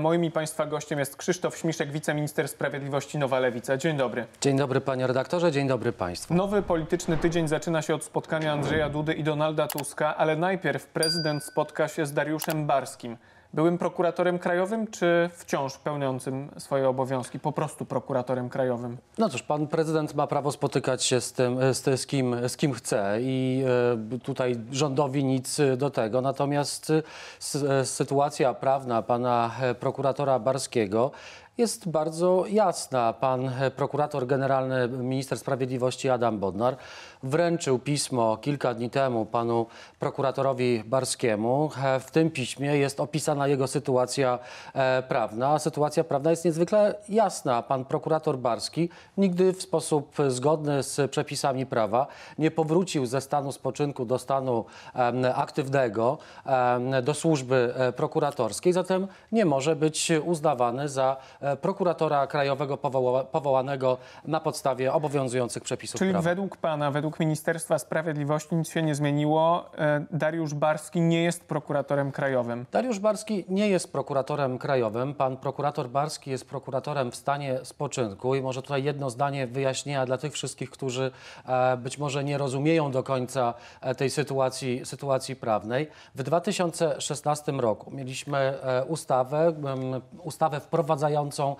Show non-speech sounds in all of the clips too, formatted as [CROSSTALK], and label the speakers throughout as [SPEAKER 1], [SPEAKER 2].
[SPEAKER 1] Moim i Państwa gościem jest Krzysztof Śmiszek, wiceminister sprawiedliwości Nowa Lewica. Dzień dobry. Dzień dobry panie redaktorze, dzień dobry państwu. Nowy polityczny tydzień zaczyna się od spotkania Andrzeja Dudy i Donalda Tuska, ale najpierw prezydent spotka się z Dariuszem Barskim byłym prokuratorem krajowym, czy wciąż pełniącym swoje obowiązki, po prostu prokuratorem krajowym? No cóż, pan prezydent
[SPEAKER 2] ma prawo spotykać się z tym, z, z kim, z kim chce i y, tutaj rządowi nic do tego. Natomiast y, sytuacja prawna pana prokuratora Barskiego jest bardzo jasna. Pan e, prokurator generalny, minister sprawiedliwości Adam Bodnar wręczył pismo kilka dni temu panu prokuratorowi Barskiemu. E, w tym piśmie jest opisana jego sytuacja e, prawna. Sytuacja prawna jest niezwykle jasna. Pan prokurator Barski nigdy w sposób zgodny z przepisami prawa nie powrócił ze stanu spoczynku do stanu aktywnego, do służby prokuratorskiej, zatem nie może być uznawany za E, prokuratora krajowego powoła, powołanego na podstawie
[SPEAKER 1] obowiązujących przepisów Czyli prawa. według pana, według Ministerstwa Sprawiedliwości nic się nie zmieniło. E, Dariusz Barski nie jest prokuratorem krajowym. Dariusz Barski nie jest prokuratorem krajowym.
[SPEAKER 2] Pan prokurator Barski jest prokuratorem w stanie spoczynku i może tutaj jedno zdanie wyjaśnienia dla tych wszystkich, którzy e, być może nie rozumieją do końca tej sytuacji, sytuacji prawnej. W 2016 roku mieliśmy ustawę, ustawę wprowadzającą regulującą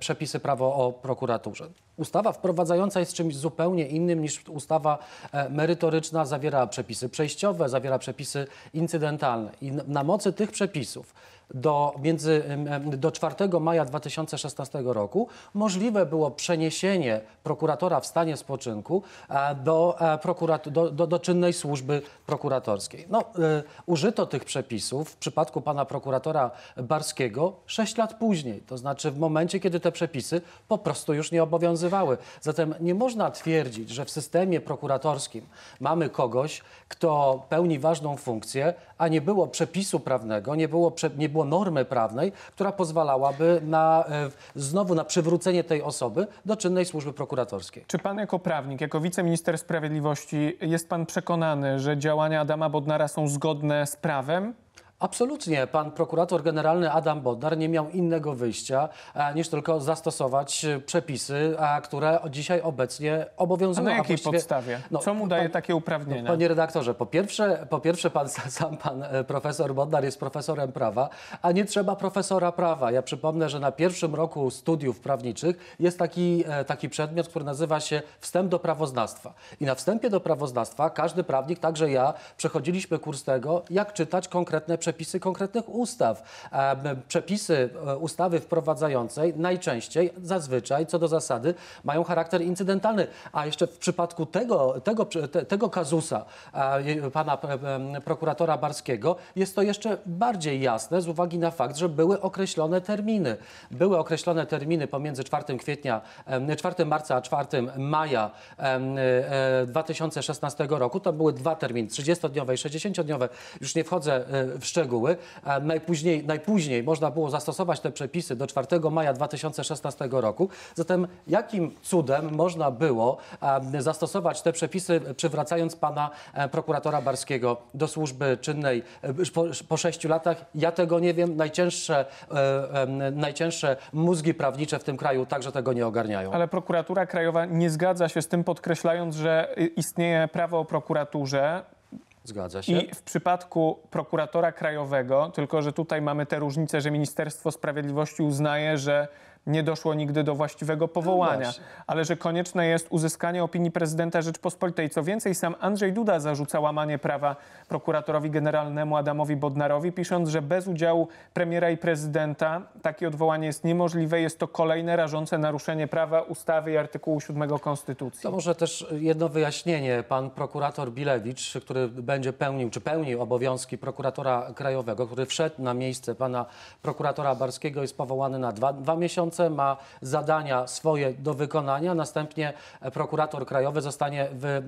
[SPEAKER 2] przepisy prawo o prokuraturze. Ustawa wprowadzająca jest czymś zupełnie innym niż ustawa e, merytoryczna. Zawiera przepisy przejściowe, zawiera przepisy incydentalne. I na mocy tych przepisów do, między, do 4 maja 2016 roku możliwe było przeniesienie prokuratora w stanie spoczynku e, do, e, prokurat do, do, do czynnej służby prokuratorskiej. No, użyto tych przepisów w przypadku pana prokuratora Barskiego 6 lat później, to znaczy w momencie, kiedy te przepisy po prostu już nie obowiązują obowiązywały. Zatem nie można twierdzić, że w systemie prokuratorskim mamy kogoś, kto pełni ważną funkcję, a nie było przepisu prawnego, nie było, nie było normy prawnej, która pozwalałaby na, e, znowu na przywrócenie tej osoby do czynnej służby prokuratorskiej.
[SPEAKER 1] Czy pan jako prawnik, jako wiceminister sprawiedliwości jest pan przekonany, że działania Adama Bodnara są zgodne z prawem? Absolutnie. Pan prokurator generalny Adam Bodnar
[SPEAKER 2] nie miał innego wyjścia e, niż tylko zastosować e, przepisy, a, e, które dzisiaj obecnie obowiązują. A na jakiej a podstawie? No, Co mu daje pan, takie uprawnienia? No, panie redaktorze, po pierwsze, po pierwsze pan, [LAUGHS] sam pan profesor Bodnar jest profesorem prawa, a nie trzeba profesora prawa. Ja przypomnę, że na pierwszym roku studiów prawniczych jest taki, taki przedmiot, który nazywa się wstęp do prawoznawstwa. I na wstępie do prawoznawstwa każdy prawnik, także ja, przechodziliśmy kurs tego, jak czytać konkretne przepisy przepisy konkretnych ustaw. Przepisy e, ustawy wprowadzającej najczęściej, zazwyczaj, co do zasady, mają charakter incydentalny. A jeszcze w przypadku tego, tego, tego kazusa pana e, prokuratora Barskiego jest to jeszcze bardziej jasne z uwagi na fakt, że były określone terminy. Były określone terminy pomiędzy 4 kwietnia, 4 marca a 4 maja 2016 e, roku. To były dwa terminy, 30-dniowe i 60-dniowe. Już nie wchodzę w szczegóły. E, najpóźniej, najpóźniej można było zastosować te przepisy do 4 maja 2016 roku. Zatem jakim cudem można było e, zastosować te przepisy, przywracając pana e, prokuratora Barskiego do służby czynnej po, po 6 latach? Ja tego nie wiem. Najcięższe, najcięższe mózgi prawnicze w tym kraju także tego nie ogarniają.
[SPEAKER 1] Ale prokuratura krajowa nie zgadza się z tym, podkreślając, że y, istnieje prawo o prokuraturze,
[SPEAKER 2] Zgadza się. I w
[SPEAKER 1] przypadku prokuratora krajowego, tylko że tutaj mamy tę różnicę, że Ministerstwo Sprawiedliwości uznaje, że nie doszło nigdy do właściwego no powołania, ale że konieczne jest uzyskanie opinii prezydenta Rzeczpospolitej. Co więcej, sam Andrzej Duda zarzuca łamanie prawa prokuratorowi generalnemu Adamowi Bodnarowi, pisząc, że bez udziału premiera i prezydenta takie odwołanie jest niemożliwe. Jest to kolejne rażące naruszenie prawa, ustawy i artykułu 7 Konstytucji. To może też jedno wyjaśnienie. Pan prokurator Bilewicz, który będzie
[SPEAKER 2] pełnił, czy pełnił obowiązki prokuratora krajowego, który wszedł na miejsce pana prokuratora Barskiego, jest powołany na dwa, dwa miesiące miesiące, ma zadania swoje do wykonania, następnie e, prokurator krajowy zostanie wy,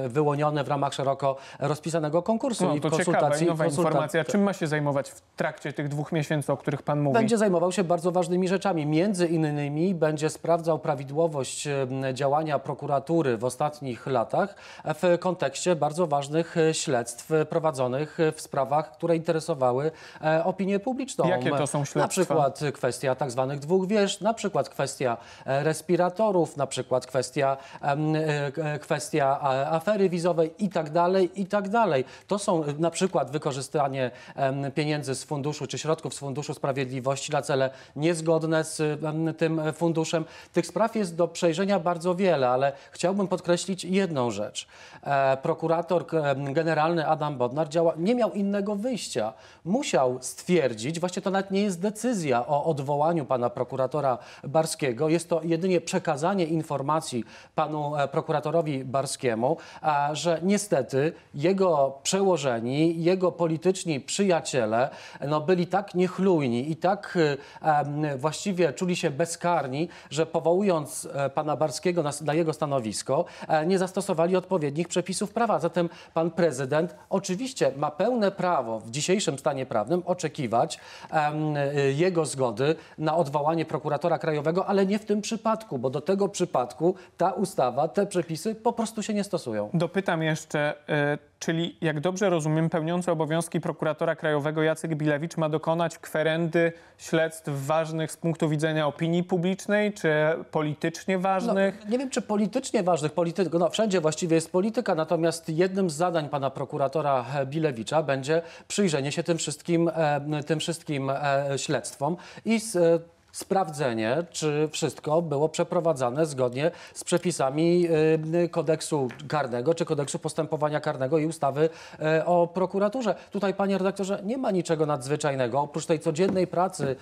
[SPEAKER 2] e, wyłoniony w ramach szeroko rozpisanego
[SPEAKER 1] konkursu. No, to i konsultacji, ciekawa nowa konsultacji. informacja. Czym ma się zajmować w trakcie tych dwóch miesięcy, o których Pan mówi? Będzie
[SPEAKER 2] zajmował się bardzo ważnymi rzeczami. Między innymi będzie sprawdzał prawidłowość działania prokuratury w ostatnich latach e, w kontekście bardzo ważnych śledztw prowadzonych w sprawach, które interesowały opinię publiczną. Jakie to są śledztwa? Na przykład kwestia tak zwanych dwóch wieków również na przykład kwestia e, respiratorów, na przykład kwestia, e, e, kwestia afery wizowej i tak dalej, i tak dalej. To są na przykład wykorzystanie pieniędzy z funduszu czy środków z Funduszu Sprawiedliwości na cele niezgodne z tym funduszem. Tych spraw jest do przejrzenia bardzo wiele, ale chciałbym podkreślić jedną rzecz. Prokurator generalny Adam Bodnar działa, nie miał innego wyjścia. Musiał stwierdzić, właśnie to nawet nie jest decyzja o odwołaniu pana prokuratora, prokuratora Barskiego. Jest to jedynie przekazanie informacji panu e, prokuratorowi Barskiemu, że niestety jego przełożeni, jego polityczni przyjaciele no, byli tak niechlujni i tak e, właściwie czuli się bezkarni, że powołując e, pana Barskiego na, na jego stanowisko, nie zastosowali odpowiednich przepisów prawa. Zatem pan prezydent oczywiście ma pełne prawo w dzisiejszym stanie prawnym oczekiwać jego zgody na odwołanie prokuratora prokuratora krajowego, ale nie w tym przypadku, bo do tego przypadku ta ustawa, te przepisy po prostu się nie stosują.
[SPEAKER 1] Dopytam jeszcze, y, czyli jak dobrze rozumiem, pełniący obowiązki prokuratora krajowego Jacek Bilewicz ma dokonać kwerendy śledztw ważnych z punktu widzenia opinii publicznej, czy politycznie no, ważnych? No, nie wiem, czy politycznie ważnych, polityk, no wszędzie właściwie jest polityka, natomiast jednym z zadań pana prokuratora
[SPEAKER 2] Bilewicza będzie przyjrzenie się tym wszystkim, e, tym wszystkim e, śledztwom i z, e, sprawdzenie, czy wszystko było przeprowadzane zgodnie z przepisami y, y, kodeksu karnego, czy kodeksu postępowania karnego i ustawy y, o prokuraturze. Tutaj, panie redaktorze, nie ma niczego nadzwyczajnego. Oprócz tej codziennej pracy,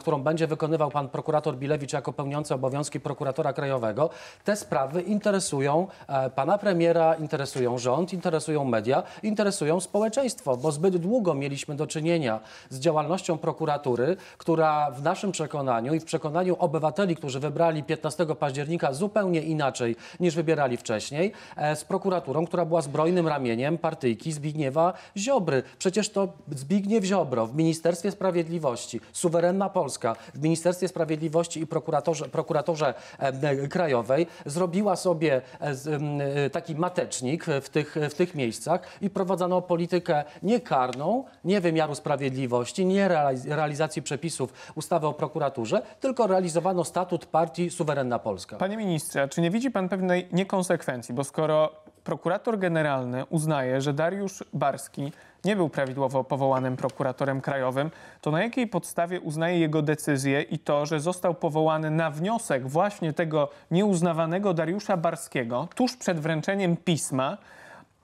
[SPEAKER 2] którą będzie wykonywał pan prokurator Bilewicz jako pełniący obowiązki prokuratora krajowego, te sprawy interesują e, pana premiera, interesują rząd, interesują media, interesują społeczeństwo, bo zbyt długo mieliśmy do czynienia z działalnością prokuratury, która w naszym przekonaniu przekonaniu i w przekonaniu obywateli, którzy wybrali 15 października zupełnie inaczej niż wybierali wcześniej, e, z prokuraturą, która była zbrojnym ramieniem partyjki Zbigniewa Ziobry. Przecież to Zbigniew Ziobro w Ministerstwie Sprawiedliwości, suwerenna Polska w Ministerstwie Sprawiedliwości i prokuratorze, prokuratorze e, krajowej zrobiła sobie e, taki matecznik w tych, w tych miejscach i prowadzono politykę niekarną, nie wymiaru sprawiedliwości, nie realizacji przepisów
[SPEAKER 1] ustawy o prokuraturze, tylko realizowano statut partii Suwerenna Polska. Panie ministrze, czy nie widzi pan pewnej niekonsekwencji? Bo skoro prokurator generalny uznaje, że Dariusz Barski nie był prawidłowo powołanym prokuratorem krajowym, to na jakiej podstawie uznaje jego decyzję i to, że został powołany na wniosek właśnie tego nieuznawanego Dariusza Barskiego tuż przed wręczeniem pisma,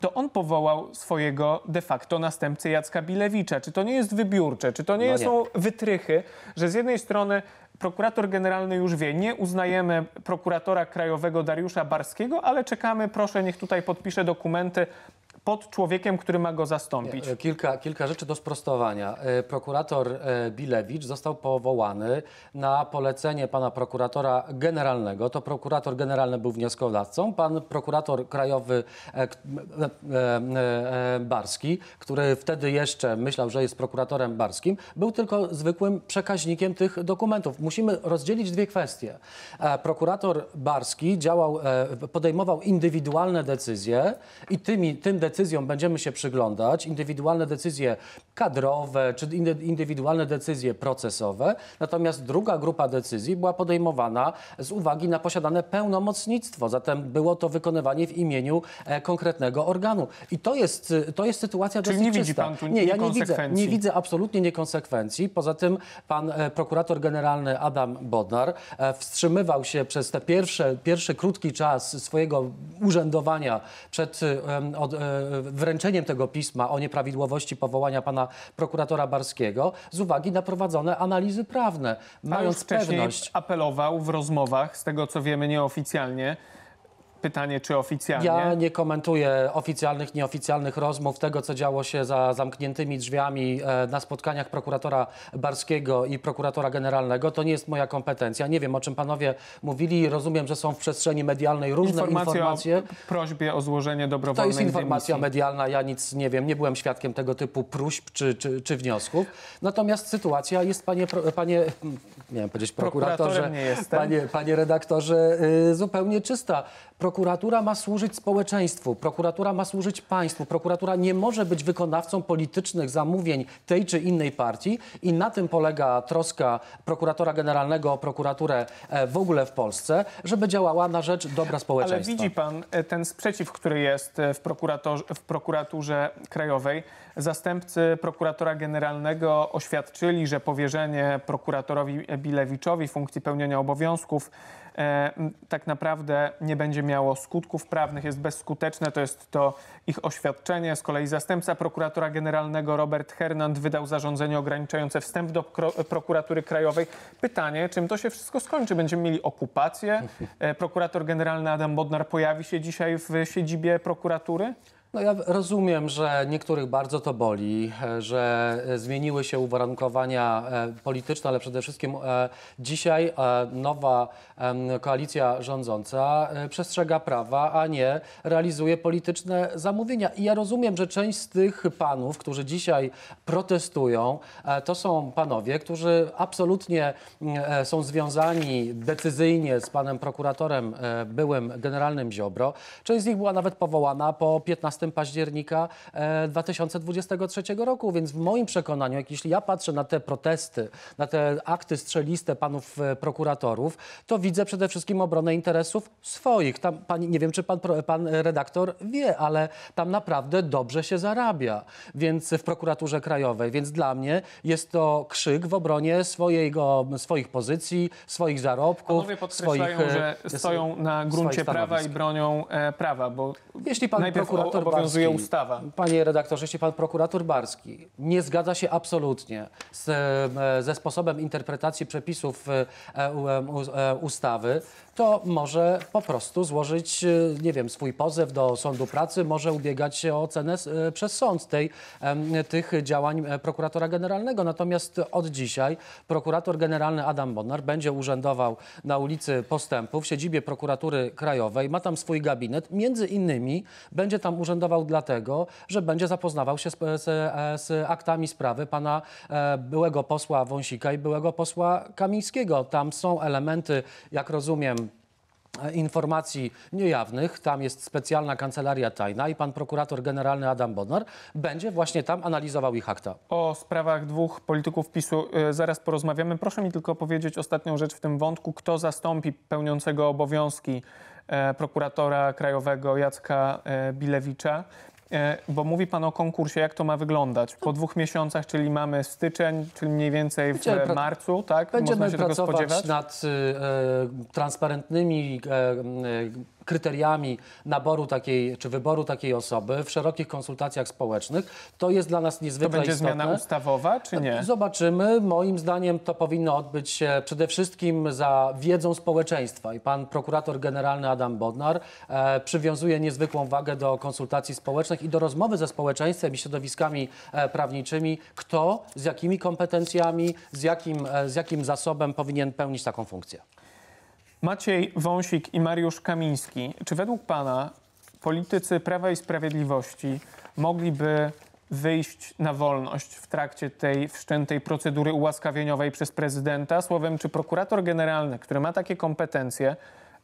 [SPEAKER 1] to on powołał swojego de facto następcę Jacka Bilewicza. Czy to nie jest wybiórcze? Czy to nie, no nie. są wytrychy, że z jednej strony prokurator generalny już wie, nie uznajemy prokuratora krajowego Dariusza Barskiego, ale czekamy, proszę, niech tutaj podpisze dokumenty pod człowiekiem, który ma go zastąpić. E, kilka, kilka rzeczy do sprostowania. E, prokurator e, Bilewicz został
[SPEAKER 2] powołany na polecenie pana prokuratora generalnego. To prokurator generalny był wnioskodawcą. Pan prokurator krajowy Barski, który wtedy jeszcze myślał, że jest prokuratorem Barskim, był tylko zwykłym przekaźnikiem tych dokumentów. Musimy rozdzielić dwie kwestie. Prokurator Barski działał, podejmował indywidualne decyzje i tymi, tym decyzjom decyzjom będziemy się przyglądać, indywidualne decyzje kadrowe czy indywidualne decyzje procesowe. Natomiast druga grupa decyzji była podejmowana z uwagi na posiadane pełnomocnictwo, zatem było to wykonywanie w imieniu e, konkretnego organu. I to jest, y, to jest sytuacja Czyli dosyć nie widzi pan tu nie, ja nie widzę, nie widzę absolutnie niekonsekwencji. Poza tym pan e, prokurator generalny Adam Bodnar e, wstrzymywał się przez te pierwsze, pierwszy krótki czas swojego urzędowania przed od, wręczeniem tego pisma o nieprawidłowości powołania pana prokuratora Barskiego z uwagi na prowadzone analizy
[SPEAKER 1] prawne, mając pewność. apelował w rozmowach, z tego co wiemy nieoficjalnie, Pytanie, czy oficjalnie? Ja nie
[SPEAKER 2] komentuję oficjalnych, nieoficjalnych rozmów, tego co działo się za zamkniętymi drzwiami e, na spotkaniach prokuratora Barskiego i prokuratora generalnego. To nie jest moja kompetencja. Nie wiem, o czym panowie mówili. Rozumiem, że są w przestrzeni medialnej różne Informacja informacje.
[SPEAKER 1] O prośbie o złożenie dobrowolnej To jest informacja dymisji.
[SPEAKER 2] medialna, ja nic nie wiem. Nie byłem świadkiem tego typu próśb czy, czy, czy wniosków. Natomiast sytuacja jest, panie, panie hmm, miałem powiedzieć prokuratorze, panie, panie redaktorze, y, zupełnie czysta. Prokuratura ma służyć społeczeństwu, prokuratura ma służyć państwu, prokuratura nie może być wykonawcą politycznych zamówień tej czy innej partii i na tym polega troska prokuratora generalnego o prokuraturę e, w ogóle w Polsce, żeby działała na rzecz dobra społeczeństwa. Ale widzi
[SPEAKER 1] pan e, ten sprzeciw, który jest e, w, w prokuraturze krajowej. Zastępcy prokuratora generalnego oświadczyli, że powierzenie prokuratorowi Bilewiczowi funkcji pełnienia obowiązków e, tak naprawdę nie będzie miało skutków prawnych, jest bezskuteczne. To jest to ich oświadczenie. Z kolei zastępca prokuratora generalnego Robert Hernand wydał zarządzenie ograniczające wstęp do prokuratury krajowej. Pytanie, czym to się wszystko skończy? Będziemy mieli okupację? E, prokurator generalny Adam Bodnar pojawi się dzisiaj w siedzibie prokuratury? No ja rozumiem, że niektórych
[SPEAKER 2] bardzo to boli, e, że e, zmieniły się uwarunkowania e, polityczne, ale przede wszystkim dzisiaj nowa koalicja rządząca przestrzega prawa, a nie realizuje polityczne zamówienia. I ja rozumiem, że część z tych panów, którzy dzisiaj protestują, to są panowie, którzy absolutnie mm, są związani decyzyjnie z panem prokuratorem, byłym generalnym Ziobro. Część z nich była nawet powołana po 15 15 października 2023 e, roku. Więc w moim przekonaniu, jak jeśli ja patrzę na te protesty, na te akty strzeliste panów e, prokuratorów, to widzę przede wszystkim obronę interesów swoich. Tam, pani, nie wiem, czy pan, pan redaktor wie, ale tam naprawdę dobrze się zarabia. Więc w prokuraturze krajowej, więc dla mnie jest to krzyk w obronie swojego, swoich pozycji, swoich zarobków. Panowie podkreślają, swoich, e, że stoją na gruncie prawa i
[SPEAKER 1] bronią prawa, bo jeśli pan najpierw prokurator obowiązuje Barski, ustawa.
[SPEAKER 2] Panie redaktorze, jeśli pan prokurator Barski nie zgadza się absolutnie z, e, ze sposobem interpretacji przepisów e, e, ustawy, to może po prostu złożyć, nie wiem, swój pozew do Sądu Pracy, może ubiegać się o ocenę przez sąd tej, tych działań prokuratora generalnego. Natomiast od dzisiaj prokurator generalny Adam Bonar będzie urzędował na ulicy Postępu w siedzibie prokuratury krajowej. Ma tam swój gabinet. Między innymi będzie tam urzędował lądował dlatego, że będzie zapoznawał się z, z, z aktami sprawy pana e, byłego posła Wąsika i byłego posła Kamińskiego. Tam są elementy, jak rozumiem, informacji niejawnych. Tam jest specjalna kancelaria tajna i pan prokurator generalny Adam Bodnar będzie właśnie tam analizował ich akta.
[SPEAKER 1] O sprawach dwóch polityków PiSu y, zaraz porozmawiamy. Proszę mi tylko powiedzieć ostatnią rzecz w tym wątku. Kto zastąpi pełniącego obowiązki e, prokuratora krajowego Jacka e, Bilewicza? E, bo mówi Pan o konkursie, jak to ma wyglądać. Po dwóch miesiącach, czyli mamy styczeń, czyli mniej więcej w będziemy marcu, tak? Będziemy Można się pracować
[SPEAKER 2] nad e, transparentnymi e, kryteriami naboru takiej, czy wyboru takiej osoby w szerokich konsultacjach społecznych. To jest dla nas niezwykle istotne. To będzie istotne. zmiana
[SPEAKER 1] ustawowa, czy nie?
[SPEAKER 2] Zobaczymy. Moim zdaniem to powinno odbyć się przede wszystkim za wiedzą społeczeństwa. I pan prokurator generalny Adam Bodnar e, przywiązuje niezwykłą wagę do konsultacji społecznych i do rozmowy ze społeczeństwem i środowiskami e, prawniczymi, kto z jakimi kompetencjami, z jakim, e, z jakim
[SPEAKER 1] zasobem powinien pełnić taką funkcję. Maciej Wąsik i Mariusz Kamiński, czy według Pana politycy Prawa i Sprawiedliwości mogliby wyjść na wolność w trakcie tej wszczętej procedury ułaskawieniowej przez prezydenta? Słowem, czy prokurator generalny, który ma takie kompetencje,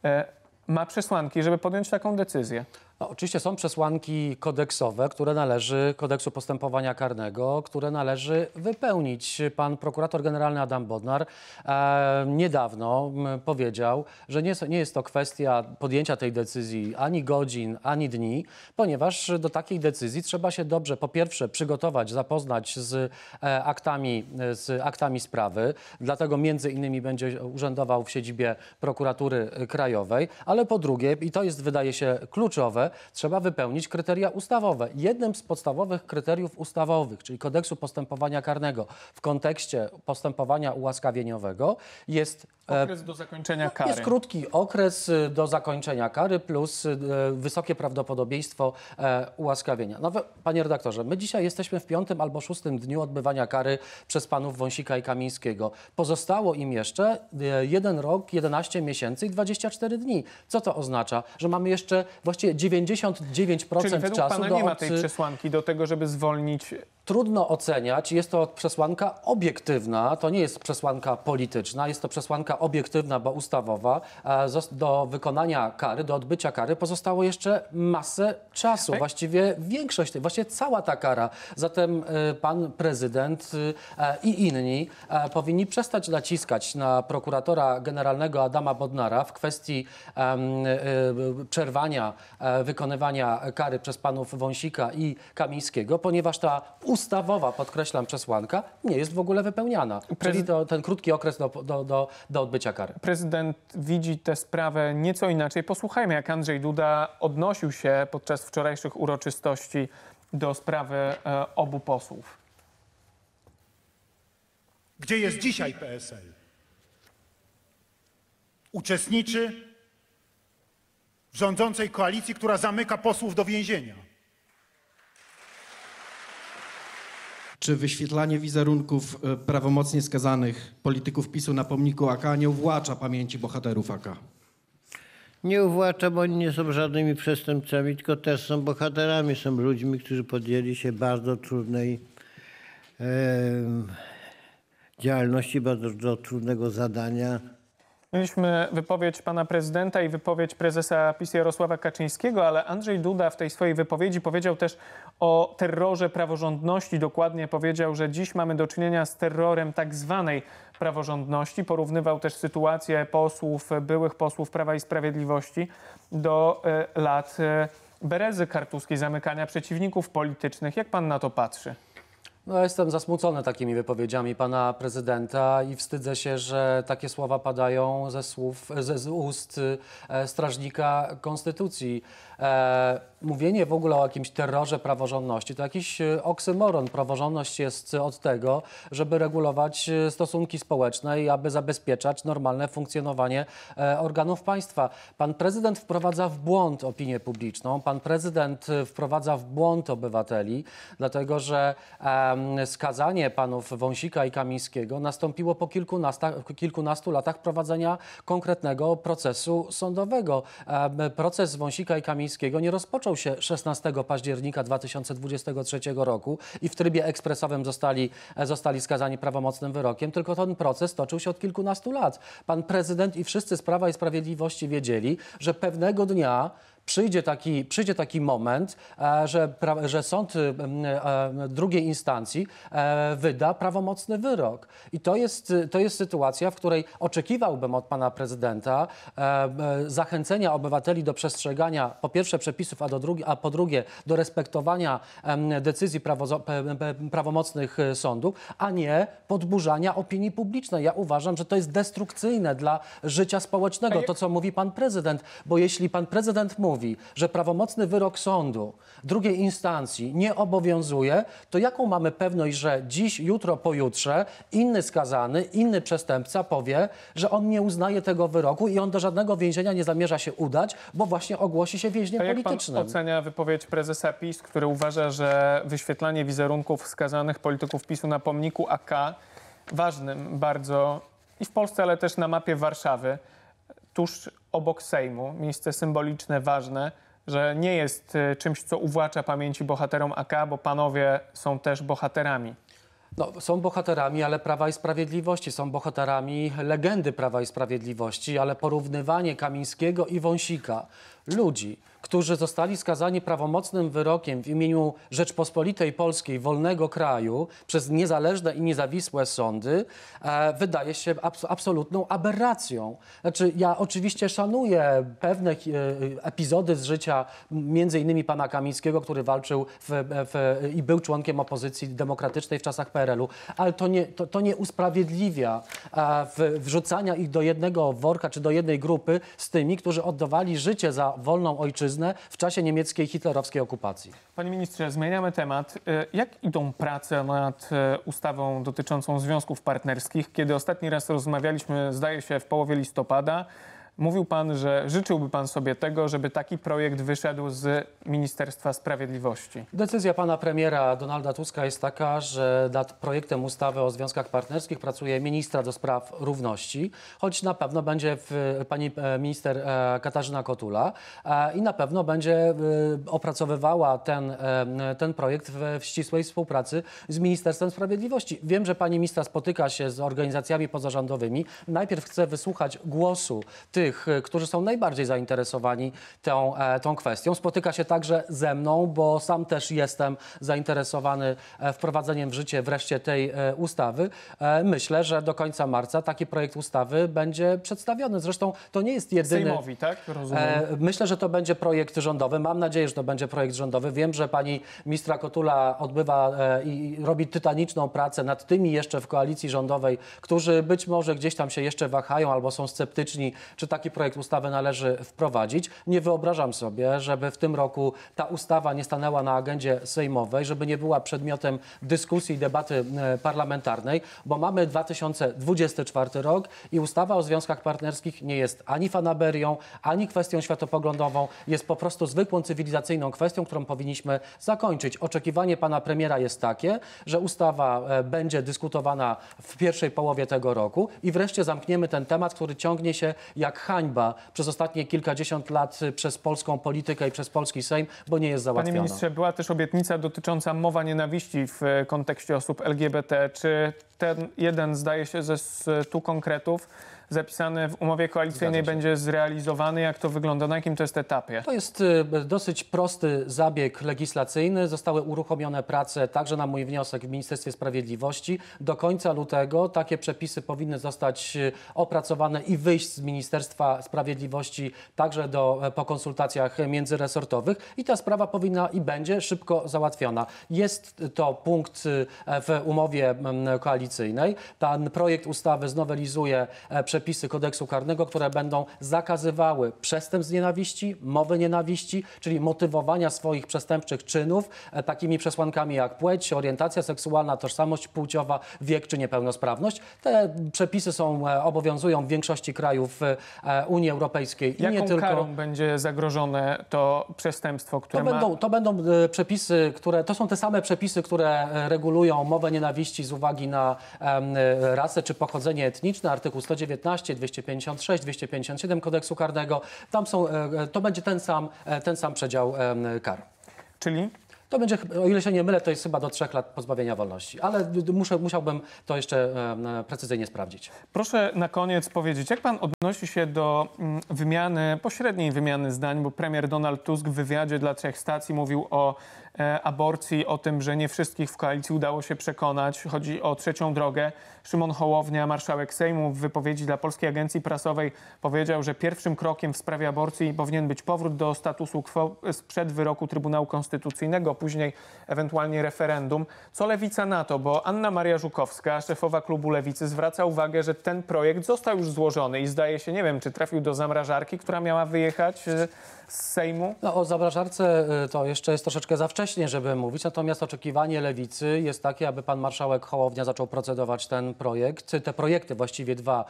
[SPEAKER 1] e, ma przesłanki, żeby podjąć taką decyzję? No, oczywiście są przesłanki kodeksowe, które należy, kodeksu
[SPEAKER 2] postępowania karnego, które należy wypełnić. Pan prokurator generalny Adam Bodnar e, niedawno powiedział, że nie, nie jest to kwestia podjęcia tej decyzji ani godzin, ani dni, ponieważ do takiej decyzji trzeba się dobrze po pierwsze przygotować, zapoznać z e, aktami, e, z aktami sprawy. Dlatego między innymi będzie urzędował w siedzibie prokuratury e, krajowej, ale po drugie, i to jest wydaje się kluczowe, trzeba wypełnić kryteria ustawowe. Jednym z podstawowych kryteriów ustawowych, czyli kodeksu postępowania karnego w kontekście postępowania ułaskawieniowego jest Okres do
[SPEAKER 1] zakończenia no, kary. Jest krótki
[SPEAKER 2] okres y, do zakończenia kary plus y, y, wysokie prawdopodobieństwo e, ułaskawienia. No, panie redaktorze, my dzisiaj jesteśmy w piątym albo szóstym dniu odbywania kary przez panów Wąsika i Kamińskiego. Pozostało im jeszcze e, jeden rok, 11 miesięcy i 24 dni. Co to oznacza? Że mamy jeszcze właściwie 99% Czyli procent czasu pana do nie ma tej
[SPEAKER 1] przesłanki do tego, żeby
[SPEAKER 2] zwolnić trudno oceniać. Jest to przesłanka obiektywna, to nie jest przesłanka polityczna, jest to przesłanka obiektywna, bo ustawowa, e, do wykonania kary, do odbycia kary pozostało jeszcze masę czasu. Właściwie większość, właściwie cała ta kara. Zatem e, pan prezydent e, i inni powinni przestać naciskać na prokuratora generalnego Adama Bodnara w kwestii przerwania wykonywania kary przez panów Wąsika i Kamińskiego, ponieważ ta ustawowa, podkreślam, przesłanka nie jest w ogóle wypełniana. Czyli to, ten krótki okres
[SPEAKER 1] do, do, do, do odbycia kary. Prezydent widzi tę sprawę nieco inaczej. Posłuchajmy, jak Andrzej Duda odnosił się podczas wczorajszych uroczystości do sprawy e, obu posłów. Gdzie jest dzisiaj PSL? Uczestniczy
[SPEAKER 2] w rządzącej koalicji, która zamyka posłów do więzienia Czy wyświetlanie wizerunków e, prawomocnie skazanych polityków PiSu na pomniku AK nie uwłacza pamięci bohaterów AK? Nie uwłacza, bo oni nie są żadnymi przestępcami, tylko też są bohaterami, są ludźmi, którzy podjęli się bardzo trudnej e, działalności, bardzo, bardzo trudnego zadania
[SPEAKER 1] Mieliśmy wypowiedź pana prezydenta i wypowiedź prezesa PiS Jarosława Kaczyńskiego, ale Andrzej Duda w tej swojej wypowiedzi powiedział też o terrorze praworządności. Dokładnie powiedział, że dziś mamy do czynienia z terrorem tak zwanej praworządności. Porównywał też sytuację posłów, byłych posłów Prawa i Sprawiedliwości do e, lat e, Berezy Kartuskiej, zamykania przeciwników politycznych. Jak pan na to patrzy?
[SPEAKER 2] No, jestem zasmucony takimi wypowiedziami pana prezydenta i wstydzę się, że takie słowa padają ze, słów, ze z ust e, strażnika konstytucji. E, mówienie w ogóle o jakimś terrorze praworządności to jakiś e, oksymoron. Praworządność jest od tego, żeby regulować e, stosunki społeczne i aby zabezpieczać normalne funkcjonowanie e, organów państwa. Pan prezydent wprowadza w błąd opinię publiczną, pan prezydent wprowadza w błąd obywateli, dlatego że e, skazanie panów Wąsika i Kamińskiego nastąpiło po kilkunastu latach prowadzenia konkretnego procesu sądowego. E, proces Wąsika i Kamińskiego Kamińskiego nie rozpoczął się 16 października 2023 roku i w trybie ekspresowym zostali, e, zostali skazani prawomocnym wyrokiem, tylko ten proces toczył się od kilkunastu lat. Pan prezydent i wszyscy z Prawa i Sprawiedliwości wiedzieli, że pewnego dnia przyjdzie taki, przyjdzie taki moment, e, że, że sąd y, e, e, drugiej instancji wyda prawomocny wyrok. I to jest, to jest sytuacja, w której oczekiwałbym od pana prezydenta zachęcenia obywateli do przestrzegania po pierwsze przepisów, a, do drugi, a po drugie do respektowania decyzji prawo, prawomocnych sądów, a nie podburzania opinii publicznej. Ja uważam, że to jest destrukcyjne dla życia społecznego, to co mówi pan prezydent, bo jeśli pan prezydent mówi, mówi, że prawomocny wyrok sądu drugiej instancji nie obowiązuje, to jaką mamy pewność, że dziś, jutro, pojutrze inny skazany, inny przestępca powie, że on nie uznaje tego wyroku i on do żadnego więzienia nie zamierza się udać, bo właśnie ogłosi się więźniem politycznym. Jak pan
[SPEAKER 1] ocenia wypowiedź prezesa PiS, który uważa, że wyświetlanie wizerunków skazanych polityków PiSu na pomniku AK ważnym bardzo i w Polsce, ale też na mapie Warszawy tuż obok Sejmu, miejsce symboliczne, ważne, że nie jest e, czymś, co uwłacza pamięci bohaterom AK, bo panowie są też bohaterami. No, są bohaterami, ale Prawa i Sprawiedliwości, są bohaterami
[SPEAKER 2] legendy Prawa i Sprawiedliwości, ale porównywanie Kamińskiego i Wąsika, ludzi, którzy zostali skazani prawomocnym wyrokiem w imieniu Rzeczpospolitej Polskiej, wolnego kraju, przez niezależne i niezawisłe sądy, e, wydaje się absolutną aberracją. Znaczy, ja oczywiście szanuję pewne e, epizody z życia, między innymi pana Kamińskiego, który walczył w, e, w, i był członkiem opozycji demokratycznej w czasach PRL-u, ale to nie, to, to nie usprawiedliwia wrzucania ich do jednego worka czy do jednej grupy z tymi, którzy oddawali życie za wolną ojczyznę ojczyznę w czasie niemieckiej hitlerowskiej okupacji.
[SPEAKER 1] Panie ministrze, zmieniamy temat. E, jak idą prace nad e, ustawą dotyczącą związków partnerskich? Kiedy ostatni raz rozmawialiśmy, zdaje się, w połowie listopada, Mówił Pan, że życzyłby Pan sobie tego, żeby taki projekt wyszedł z Ministerstwa Sprawiedliwości.
[SPEAKER 2] Decyzja Pana Premiera Donalda Tuska jest taka, że nad projektem ustawy o związkach partnerskich pracuje ministra do spraw równości, choć na pewno będzie pani e, minister e, Katarzyna Kotula e, i na pewno będzie opracowywała ten, ten projekt w ścisłej współpracy z Ministerstwem Sprawiedliwości. Wiem, że pani ministra spotyka się z organizacjami pozarządowymi. Najpierw chce wysłuchać głosu tych, tych, e, którzy są najbardziej zainteresowani tą, e, tą kwestią. Spotyka się także ze mną, bo sam też jestem zainteresowany e, wprowadzeniem w życie wreszcie tej ustawy. Myślę, że do końca marca taki projekt ustawy będzie przedstawiony. Zresztą to nie jest jedyny... Sejmowi,
[SPEAKER 1] tak? Rozumiem.
[SPEAKER 2] Myślę, że to będzie projekt rządowy. Mam nadzieję, że to będzie projekt rządowy. Wiem, że pani ministra Kotula odbywa i robi tytaniczną pracę nad tymi jeszcze w koalicji rządowej, którzy być może gdzieś tam się jeszcze wahają albo są sceptyczni, czy tak taki projekt ustawy należy wprowadzić. Nie wyobrażam sobie, żeby w tym roku ta ustawa nie stanęła na agendzie sejmowej, żeby nie była przedmiotem dyskusji i debaty e, parlamentarnej, bo mamy 2024 rok i ustawa o związkach partnerskich nie jest ani fanaberią, ani kwestią światopoglądową. Jest po prostu zwykłą cywilizacyjną kwestią, którą powinniśmy zakończyć. Oczekiwanie pana premiera jest takie, że ustawa e, będzie dyskutowana w pierwszej połowie tego roku i wreszcie zamkniemy ten temat, który ciągnie się jak hańba przez ostatnie kilkadziesiąt lat przez
[SPEAKER 1] polską politykę i przez polski Sejm, bo nie jest załatwiona. Panie ministrze, była też obietnica dotycząca mowa nienawiści w e, kontekście osób LGBT. Czy ten jeden, zdaje się, ze stu konkretów zapisany w umowie koalicyjnej będzie zrealizowany? Jak to wygląda? Na jakim to jest etapie? To jest e, dosyć prosty zabieg legislacyjny. Zostały uruchomione prace także
[SPEAKER 2] na mój wniosek w Ministerstwie Sprawiedliwości. Do końca lutego takie przepisy powinny zostać e, opracowane i wyjść z Ministerstwa Sprawiedliwości także do, e, po konsultacjach międzyresortowych i ta sprawa powinna i będzie szybko załatwiona. Jest to punkt w umowie mm, koalicyjnej. Ten projekt ustawy znowelizuje przepisy przepisy kodeksu karnego, które będą zakazywały przestępstw z nienawiści, mowy nienawiści, czyli motywowania swoich przestępczych czynów e, takimi przesłankami jak płeć, orientacja seksualna, tożsamość płciowa, wiek czy niepełnosprawność. Te przepisy są, e, obowiązują w większości krajów e, Unii Europejskiej. Jaką nie tylko... karą będzie zagrożone to przestępstwo, które to ma... to będą przepisy, które... To są te same przepisy, które regulują mowę nienawiści z uwagi na rasę czy pochodzenie etniczne. Artykuł 119 215, 256, 257 kodeksu karnego. Tam są, e, e, to będzie ten sam, e, ten sam przedział kar. Czyli to będzie, o ile się nie mylę, to jest chyba do trzech lat pozbawienia wolności, ale muszę, musiałbym to jeszcze precyzyjnie sprawdzić.
[SPEAKER 1] Proszę na koniec powiedzieć, jak pan odnosi się do mm, wymiany, pośredniej wymiany zdań, bo premier Donald Tusk w wywiadzie dla trzech stacji mówił o E, aborcji, o tym, że nie wszystkich w koalicji udało się przekonać. Chodzi o trzecią drogę. Szymon Hołownia, marszałek Sejmu, w wypowiedzi dla Polskiej Agencji Prasowej powiedział, że pierwszym krokiem w sprawie aborcji powinien być powrót do statusu quo sprzed wyroku Trybunału Konstytucyjnego, później ewentualnie referendum. Co lewica na to? Bo Anna Maria Żukowska, szefowa klubu lewicy, zwraca uwagę, że ten projekt został już złożony i zdaje się, nie wiem, czy trafił do zamrażarki, która miała wyjechać e, z Sejmu. No, o zamrażarce e, to jeszcze jest troszeczkę zawsze wcześnie, żeby mówić, natomiast oczekiwanie
[SPEAKER 2] lewicy jest takie, aby pan marszałek Hołownia zaczął procedować ten projekt, te projekty właściwie dwa,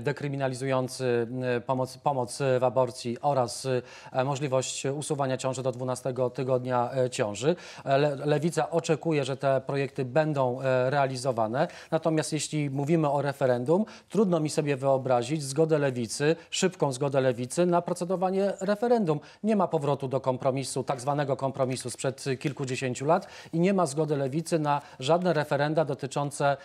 [SPEAKER 2] dekryminalizujący pomoc, pomoc w aborcji oraz możliwość usuwania ciąży do 12 tygodnia e, ciąży. E, le, lewica oczekuje, że te projekty będą e, realizowane, natomiast jeśli mówimy o referendum, trudno mi sobie wyobrazić zgodę lewicy, szybką zgodę lewicy na procedowanie referendum. Nie ma powrotu do kompromisu, tak zwanego kompromisu PiSu sprzed kilkudziesięciu lat i nie ma zgody lewicy na żadne referenda dotyczące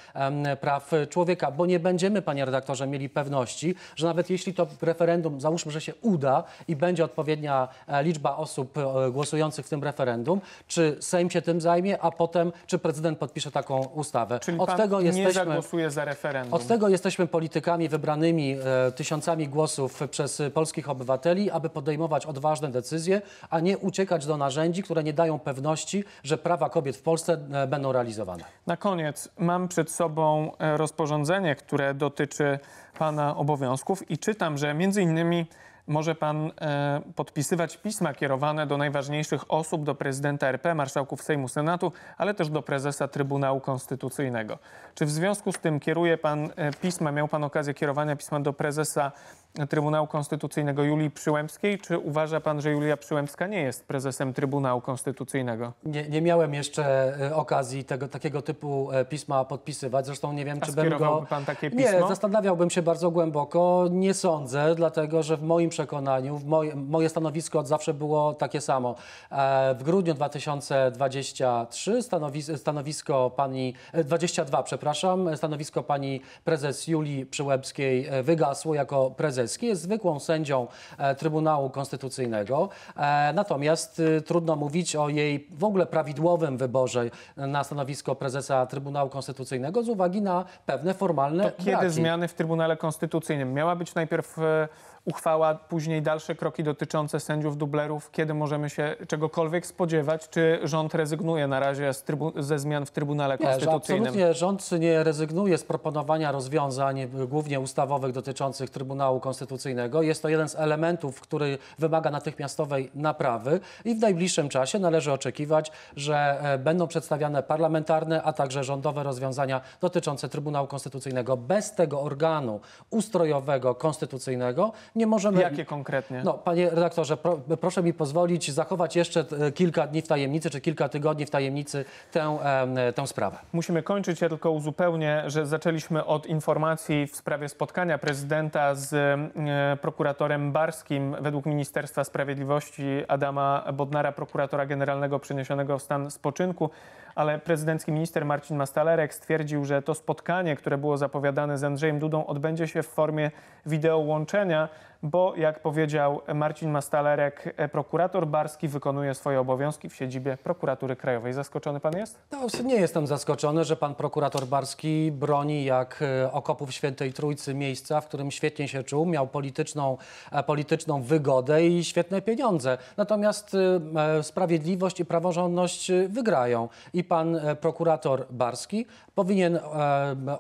[SPEAKER 2] praw człowieka, bo nie będziemy, panie redaktorze, mieli pewności, że nawet jeśli to referendum, załóżmy, że się uda i będzie odpowiednia e, liczba osób e, głosujących w tym referendum, czy Sejm się tym zajmie, a potem czy prezydent podpisze taką ustawę. Czyli od tego jesteśmy,
[SPEAKER 1] za referendum. Od tego
[SPEAKER 2] jesteśmy politykami wybranymi e, tysiącami głosów przez polskich obywateli, aby podejmować odważne decyzje, a nie uciekać do narzędzi, które nie nie dają pewności, że prawa kobiet w Polsce e, będą realizowane.
[SPEAKER 1] Na koniec mam przed sobą e, rozporządzenie, które dotyczy Pana obowiązków i czytam, że między innymi może pan e, podpisywać pisma kierowane do najważniejszych osób, do prezydenta RP, marszałków Sejmu, Senatu, ale też do prezesa Trybunału Konstytucyjnego. Czy w związku z tym kieruje pan e, pisma, miał pan okazję kierowania pisma do prezesa Trybunału Konstytucyjnego Julii Przyłębskiej. Czy uważa pan, że Julia Przyłębska nie jest prezesem Trybunału Konstytucyjnego?
[SPEAKER 2] Nie, nie miałem jeszcze e, okazji tego, takiego typu e, pisma podpisywać. Zresztą nie wiem, A czy bym go... pan takie pismo? Nie, zastanawiałbym się bardzo głęboko. Nie sądzę, dlatego że w moim przekonaniu, w moje, moje stanowisko od zawsze było takie samo. E, w grudniu 2023 stanowisko, stanowisko pani... 22, przepraszam. Stanowisko pani prezes Julii Przyłębskiej wygasło jako prezes jest zwykłą sędzią e, Trybunału Konstytucyjnego, e, natomiast e, trudno mówić o jej w ogóle prawidłowym wyborze
[SPEAKER 1] na stanowisko prezesa Trybunału Konstytucyjnego z uwagi na pewne formalne to braki. Kiedy zmiany w Trybunale Konstytucyjnym? Miała być najpierw uchwała, później dalsze kroki dotyczące sędziów dublerów, kiedy możemy się czegokolwiek spodziewać? Czy rząd rezygnuje na razie ze zmian w Trybunale nie, Konstytucyjnym? Absolutnie
[SPEAKER 2] rząd nie rezygnuje z proponowania rozwiązań, głównie ustawowych, dotyczących Trybunału Konstytucyjnego. Jest to jeden z elementów, który wymaga natychmiastowej naprawy i w najbliższym czasie należy oczekiwać, że e, będą przedstawiane parlamentarne, a także rządowe rozwiązania dotyczące Trybunału Konstytucyjnego. Bez tego organu ustrojowego, konstytucyjnego nie możemy... Jakie konkretnie? No, panie redaktorze, pro, proszę mi pozwolić zachować jeszcze e, kilka dni w tajemnicy, czy kilka tygodni w tajemnicy tę,
[SPEAKER 1] e, tę sprawę. Musimy kończyć, ja tylko uzupełnię, że zaczęliśmy od informacji w sprawie spotkania prezydenta z e, prokuratorem Barskim według Ministerstwa Sprawiedliwości Adama Bodnara, prokuratora generalnego przeniesionego w stan spoczynku ale prezydencki minister Marcin Mastalerek stwierdził, że to spotkanie, które było zapowiadane z Andrzejem Dudą, odbędzie się w formie wideołączenia bo jak powiedział Marcin Mastalerek, e, prokurator Barski wykonuje swoje obowiązki w siedzibie prokuratury krajowej. Zaskoczony pan jest?
[SPEAKER 2] No, nie jestem zaskoczony, że pan prokurator Barski broni jak e, okopów Świętej Trójcy miejsca, w którym świetnie się czuł, miał polityczną, e, polityczną wygodę i świetne pieniądze. Natomiast sprawiedliwość i praworządność wygrają i pan prokurator Barski powinien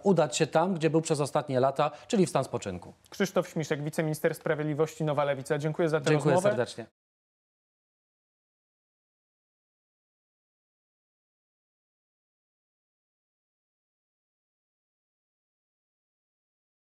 [SPEAKER 2] udać się tam, gdzie był przez ostatnie lata,
[SPEAKER 1] czyli w stan spoczynku. Krzysztof Śmiszek, wiceminister sprawiedliwości Sprawiedliwości Nowa Lewica. Dziękuję za tę Dziękuję rozmowę. serdecznie.